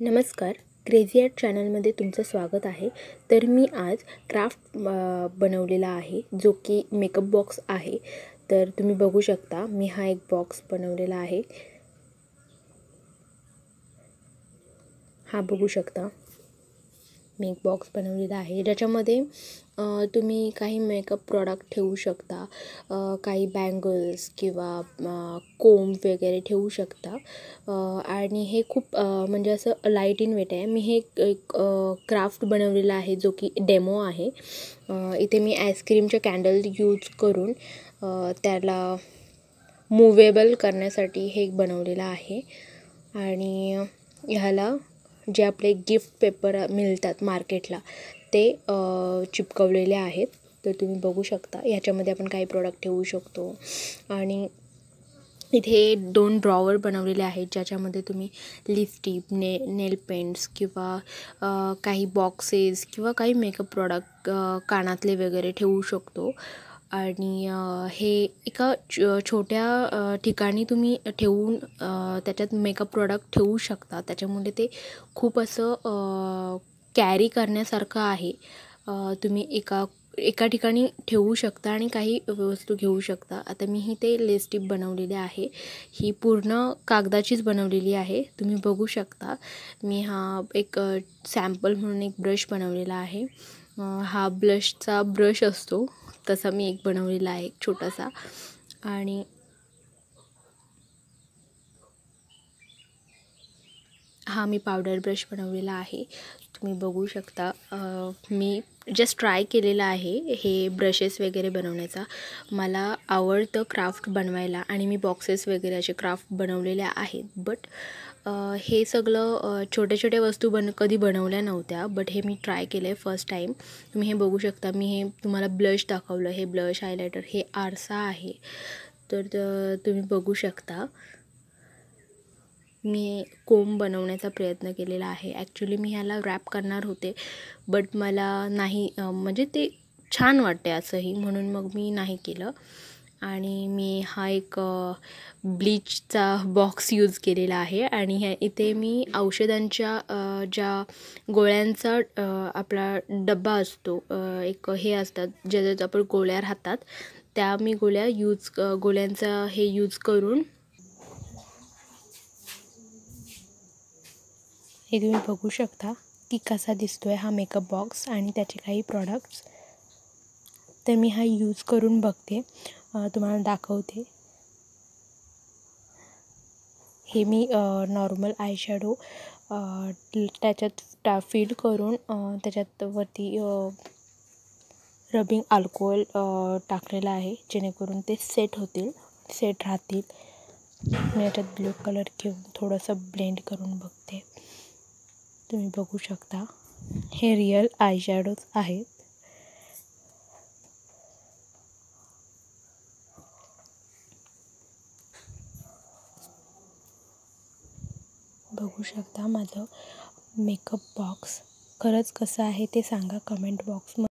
नमस्कार crazy art चॅनलमध्ये तुमचं स्वागत आहे तर मी आज क्राफ्ट बनवलेला आहे जो की मेकअप बॉक्स आहे तर तुम्ही बघू शकता मी हा एक बॉक्स बनवलेला आहे हा बघू शकता मी बॉक्स बनवलेला आहे ज्याच्यामध्ये तुम्ही काही मेकअप प्रॉडक्ट ठेवू शकता काही बँगल्स किंवा कोंब वगैरे ठेवू शकता आणि हे खूप म्हणजे असं लाईट इन वेट आहे मी हे एक क्राफ्ट बनवलेला आहे जो की डेमो आहे इथे मी आईस्क्रीमच्या कॅन्डल यूज करून त्याला मूवेबल करण्यासाठी हे एक बनवलेलं आहे आणि ह्याला जे आपले गिफ्ट पेपर मिळतात मार्केटला ते चिपकवलेले आहेत तर तुम्ही बघू शकता ह्याच्यामध्ये आपण काही प्रोडक्ट ठेवू शकतो आणि इथे दोन ड्रॉवर बनवलेले आहेत ज्याच्यामध्ये तुम्ही लिपस्टिक ने नेल पेंट्स किंवा काही बॉक्सेस किंवा काही मेकअप प्रॉडक्ट कानातले वगैरे ठेवू शकतो आणि हे एका छोट्या ठिकाणी तुम्ही ठेवून त्याच्यात मेकअप प्रॉडक्ट ठेवू शकता त्याच्यामुळे ते खूप असं कॅरी करण्यासारखं आहे तुम्ही एका एका ठिकाणी ठेवू शकता आणि काही वस्तू घेऊ शकता आता मी ही ते लेस बनवलेले आहे ही पूर्ण कागदाचीच बनवलेली आहे तुम्ही बघू शकता मी हा एक सॅम्पल म्हणून एक ब्रश बनवलेला आहे हा ब्लशचा ब्रश असतो तसा मी एक बनवलेला आहे एक छोटासा आणि हा मी पावडर ब्रश बनवलेला आहे तुम्ही बघू शकता मी जस्ट ट्राय केलेला आहे हे ब्रशेस वगैरे बनवण्याचा मला आवडतं क्राफ्ट बनवायला आणि मी बॉक्सेस वगैरे असे क्राफ्ट बनवलेले आहेत बट हे सगळं छोट्या छोट्या वस्तू बन कधी बनवल्या नव्हत्या बट हे मी ट्राय केलं आहे फर्स्ट टाईम तुम्ही हे बघू शकता मी हे तुम्हाला ब्लश दाखवलं हे ब्लश हायलायटर हे आरसा आहे तर तुम्ही बघू शकता मी कोंब बनवण्याचा प्रयत्न केलेला आहे ॲक्च्युली मी ह्याला रॅप करणार होते बट मला नाही म्हणजे ते छान वाटते असंही म्हणून मग मी नाही केलं आणि मी हा एक ब्लीचचा बॉक्स यूज केलेला आहे आणि ह्या इथे मी औषधांच्या ज्या गोळ्यांचा आपला डब्बा असतो एक हे असतात ज्याच्यात आपण गोळ्या राहतात त्या मी गोळ्या यूज गोळ्यांचा हे यूज करून हे तुम्ही बघू शकता की कसा दिसतो आहे हा मेकअप बॉक्स आणि त्याचे काही प्रॉडक्ट्स तर मी हा यूज करून बघते तुम्हाला दाखवते हे मी नॉर्मल आयशॅडो त्याच्यात टा फील करून त्याच्यात वरती रबिंग अल्कोहोल टाकलेला आहे जेणेकरून ते सेट होतील सेट राहतील मी याच्यात ब्ल्यू कलर घेऊन थोडंसं ब्लेंड करून बघते तुम्ही बघू शकता हे रिअल आयशॅडोज आहेत बघू शकता माझं मेकअप बॉक्स खरंच कसं आहे ते सांगा कमेंट बॉक्समध्ये